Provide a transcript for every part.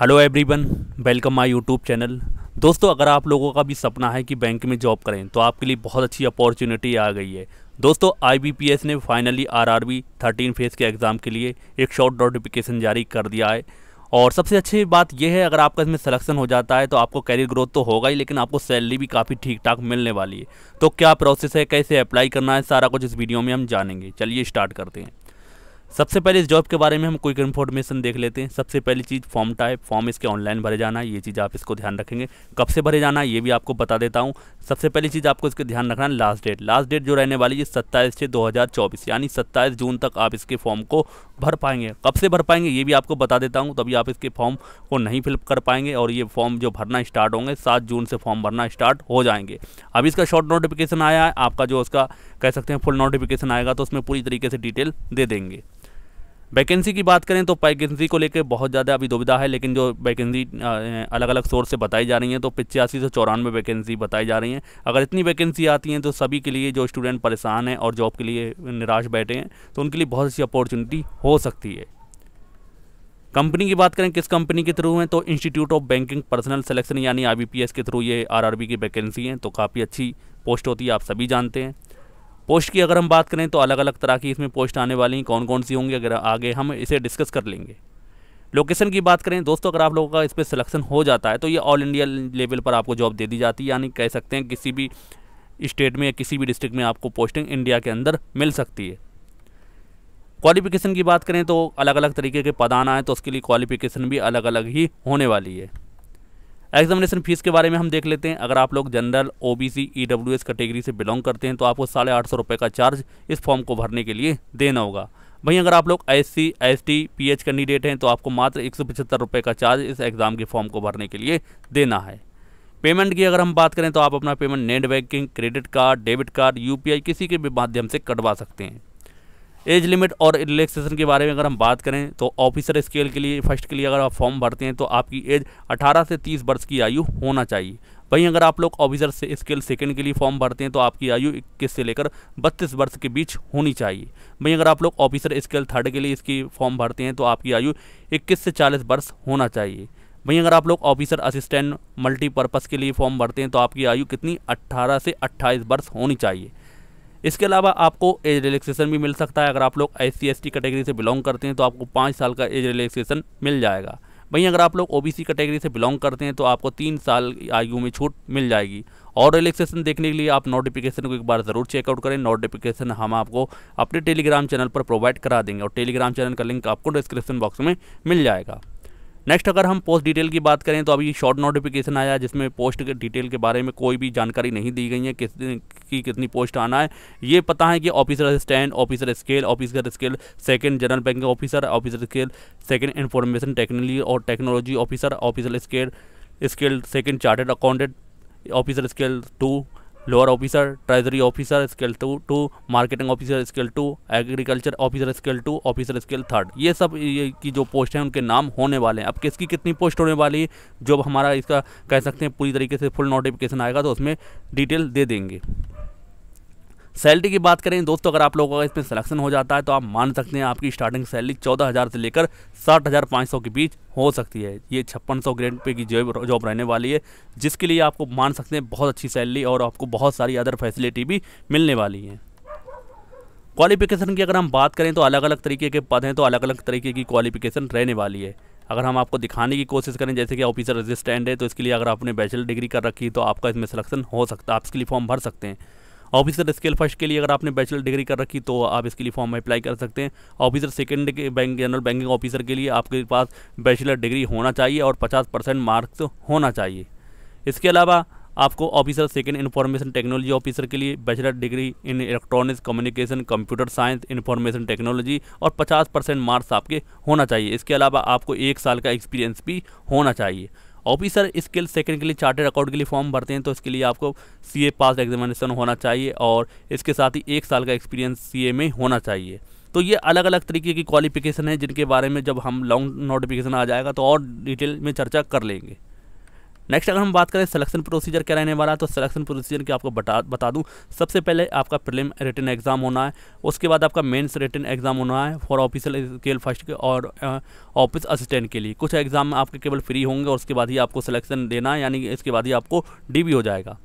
hello everyone welcome my YouTube channel दोस्तों अगर आप लोगों का भी सपना है कि बैंक में जॉब करें तो आपके लिए बहुत अच्छी अपॉर्चुनिटी आ गई है दोस्तों आईबीपीएस ने फाइनली आरआरबी थर्टीन फेज़ के एग्ज़ाम के लिए एक शॉर्ट नोटिफिकेशन जारी कर दिया है और सबसे अच्छी बात यह है अगर आपका इसमें सिलेक्शन हो जाता है तो आपको कैरियर ग्रोथ तो होगा ही लेकिन आपको सैलरी भी काफ़ी ठीक ठाक मिलने वाली है तो क्या प्रोसेस है कैसे अप्लाई करना है सारा कुछ इस वीडियो में हम जानेंगे चलिए स्टार्ट करते हैं सबसे पहले इस जॉब के बारे में हम क्विक इन्फॉर्मेशन देख लेते हैं सबसे पहली चीज़ फॉर्म टाइप फॉर्म इसके ऑनलाइन भरे जाना ये चीज़ आप इसको ध्यान रखेंगे कब से भरे जाना ये भी आपको बता देता हूँ सबसे पहली चीज़ आपको इसके ध्यान रखना है लास्ट डेट लास्ट डेट जो रहने वाली है सत्ताईस छः दो यानी सत्ताईस जून तक आप इसके फॉर्म को भर पाएंगे कब से भर पाएंगे ये भी आपको बता देता हूँ तभी आप इसके फॉर्म को नहीं फिलअप कर पाएंगे और ये फॉर्म जो भरना स्टार्ट होंगे सात जून से फॉर्म भरना स्टार्ट हो जाएंगे अभी इसका शॉर्ट नोटिफिकेशन आया है आपका जो उसका कह सकते हैं फुल नोटिफिकेशन आएगा तो उसमें पूरी तरीके से डिटेल दे देंगे वैकेंसी की बात करें तो वैकेंसी को लेकर बहुत ज़्यादा अभी दुविधा है लेकिन जो वैकेंसी अलग अलग सोर्स से बताई जा रही हैं तो पिचासी से चौरानवे वैकेंसी बताई जा रही हैं अगर इतनी वैकेंसी आती हैं तो सभी के लिए जो स्टूडेंट परेशान हैं और जॉब के लिए निराश बैठे हैं तो उनके लिए बहुत अच्छी अपॉर्चुनिटी हो सकती है कंपनी की बात करें किस कंपनी के थ्रू हैं तो institute of banking personnel selection यानी आई के थ्रू ये आर की वैकेंसी हैं तो काफ़ी अच्छी पोस्ट होती है आप सभी जानते हैं पोस्ट की अगर हम बात करें तो अलग अलग तरह की इसमें पोस्ट आने वाली हैं कौन कौन सी होंगी अगर आगे हम इसे डिस्कस कर लेंगे लोकेशन की बात करें दोस्तों अगर आप लोगों का इस पर सिलेक्शन हो जाता है तो ये ऑल इंडिया लेवल पर आपको जॉब दे दी जाती है यानी कह सकते हैं किसी भी स्टेट में या किसी भी डिस्ट्रिक्ट में आपको पोस्टिंग इंडिया के अंदर मिल सकती है क्वालिफिकेशन की बात करें तो अलग अलग तरीके के पद आना है तो उसके लिए क्वालिफिकेशन भी अलग अलग ही होने वाली है एग्जामिनेशन फीस के बारे में हम देख लेते हैं अगर आप लोग general O B C E W S category से बिलोंग करते हैं तो आपको साढ़े आठ सौ रुपये का चार्ज इस फॉर्म को भरने के लिए देना होगा वहीं अगर आप लोग S C S T P H candidate हैं तो आपको मात्र एक सौ पचहत्तर रुपये का चार्ज इस एग्ज़ाम के फॉर्म को भरने के लिए देना है पेमेंट की अगर हम बात करें तो आप अपना payment net banking credit card debit card आई किसी के भी माध्यम से कटवा सकते हैं एज लिमिट और रिलैक्सेशन के बारे में अगर हम बात करें तो ऑफिसर स्केल के लिए फर्स्ट के लिए अगर आप फॉर्म भरते हैं तो आपकी एज 18 से 30 वर्ष की आयु होना चाहिए वहीं अगर आप लोग ऑफिसर से स्केल सेकंड के लिए फॉर्म भरते हैं तो आपकी आयु इक्कीस से लेकर बत्तीस वर्ष के बीच होनी चाहिए वहीं अगर आप लोग ऑफिसर स्केल थर्ड के लिए इसकी फॉर्म भरते हैं तो आपकी आयु इक्कीस से चालीस वर्ष होना चाहिए वहीं अगर आप लोग ऑफिसर असिस्टेंट मल्टीपर्पज़ के लिए फॉर्म भरते हैं तो आपकी आयु कितनी अट्ठारह से अट्ठाईस वर्ष होनी चाहिए इसके अलावा आपको एज रिलैक्सेशन भी मिल सकता है अगर आप लोग एस सी कैटेगरी से बिलोंग करते हैं तो आपको पाँच साल का एज रिलैक्सेशन मिल जाएगा वहीं अगर आप लोग ओबीसी कैटेगरी से बिलोंग करते हैं तो आपको तीन साल आयु में छूट मिल जाएगी और रिलैक्सेशन देखने के लिए आप नोटिफिकेशन को एक बार ज़रूर चेकआउट करें नोटिफिकेशन हम आपको अपने टेलीग्राम चैनल पर प्रोवाइड करा देंगे और टेलीग्राम चैनल का लिंक आपको डिस्क्रिप्शन बॉक्स में मिल जाएगा नेक्स्ट अगर हम पोस्ट डिटेल की बात करें तो अभी शॉर्ट नोटिफिकेशन आया जिसमें पोस्ट के डिटेल के बारे में कोई भी जानकारी नहीं दी गई है किस की कितनी पोस्ट आना है ये पता है कि officer assistant officer scale officer scale second general banking officer officer scale second information technology और technology officer officer scale scale second chartered accountant officer scale two law officer treasury officer scale two two marketing officer scale two agriculture officer scale two officer scale third ये सब ये की जो post हैं उनके नाम होने वाले हैं अब किसकी कितनी पोस्ट होने वाली है जो हमारा इसका कह सकते हैं पूरी तरीके से फुल नोटिफिकेशन आएगा तो उसमें डिटेल दे देंगे सैलरी की बात करें दोस्तों अगर आप लोगों का इसमें सिलेक्शन हो जाता है तो आप मान सकते हैं आपकी स्टार्टिंग सैलरी चौदह हज़ार से लेकर साठ हज़ार पाँच सौ के बीच हो सकती है ये छप्पन सौ ग्रेड पे की जॉब जॉब रहने वाली है जिसके लिए आपको मान सकते हैं बहुत अच्छी सैलरी और आपको बहुत सारी अदर फैसिलिटी भी मिलने वाली हैं क्वालिफिकेशन की अगर हम बात करें तो अलग अलग तरीके के पद हैं तो अलग अलग तरीके की क्वालिफिकेशन रहने वाली है अगर हम आपको दिखाने की कोशिश करें जैसे कि ऑफिसर रजिस्टेंट है तो इसके लिए अगर आपने बैचलर डिग्री कर रखी है तो आपका इसमें सिलेक्शन हो सकता है आप इसके लिए फॉर्म भर सकते हैं ऑफिसर स्केल फर्स्ट के लिए अगर आपने बैचलर डिग्री कर रखी तो आप इसके लिए फॉर्म अप्लाई कर सकते हैं ऑफिसर सेकेंड के बैंक जनरल बैंकिंग ऑफिसर के लिए आपके पास बैचलर डिग्री होना चाहिए और पचास परसेंट मार्क्स होना चाहिए इसके अलावा आपको officer second information technology officer के लिए bachelor degree in electronics communication computer science information technology और 50 परसेंट मार्क्स आपके होना चाहिए इसके अलावा आपको एक साल का एक्सपीरियंस भी होना चाहिए ऑफिसर स्किल सेकंड के लिए चार्टेड अकाउंट के लिए फॉर्म भरते हैं तो इसके लिए आपको सी पास एग्जामिनेशन होना चाहिए और इसके साथ ही एक साल का एक्सपीरियंस सी में होना चाहिए तो ये अलग अलग तरीके की क्वालिफिकेशन है जिनके बारे में जब हम लॉन्ग नोटिफिकेशन आ जाएगा तो और डिटेल में चर्चा कर लेंगे नेक्स्ट अगर हम बात करें सिलेक्शन प्रोसीजर क्या रहने वाला है तो सिलेक्शन प्रोसीजर की आपको बता बता दूं सबसे पहले आपका प्रिलिम रिटर्न एग्जाम होना है उसके बाद आपका मेंस रिटर्न एग्जाम होना है फॉर ऑफिसल स्केल फर्स्ट और ऑफिस असिस्टेंट के लिए कुछ एग्जाम आपके केवल फ्री होंगे और उसके बाद ही आपको सिलेक्शन देना है यानी इसके बाद ही आपको डी हो जाएगा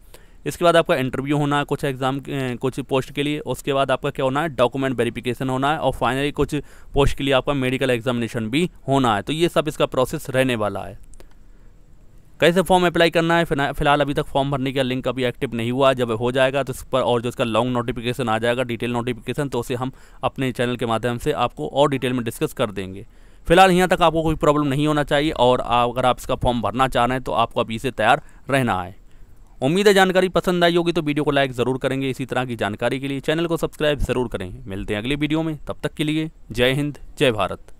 इसके बाद आपका इंटरव्यू होना है कुछ एग्ज़ाम कुछ पोस्ट के लिए उसके बाद आपका क्या होना है डॉक्यूमेंट वेरिफिकेशन होना है और फाइनली कुछ पोस्ट के लिए आपका मेडिकल एग्जामिनेशन भी होना है तो ये सब इसका प्रोसेस रहने वाला है कैसे फॉर्म अप्लाई करना है फिलहाल अभी तक फॉर्म भरने का लिंक अभी एक्टिव नहीं हुआ जब हो जाएगा तो उस पर और जो इसका लॉन्ग नोटिफिकेशन आ जाएगा डिटेल नोटिफिकेशन तो उसे हम अपने चैनल के माध्यम से आपको और डिटेल में डिस्कस कर देंगे फिलहाल यहाँ तक आपको कोई प्रॉब्लम नहीं होना चाहिए और अगर आप इसका फॉर्म भरना चाह रहे हैं तो आपको अभी से तैयार रहना है उम्मीद है जानकारी पसंद आई होगी तो वीडियो को लाइक ज़रूर करेंगे इसी तरह की जानकारी के लिए चैनल को सब्सक्राइब ज़रूर करें मिलते हैं अगली वीडियो में तब तक के लिए जय हिंद जय भारत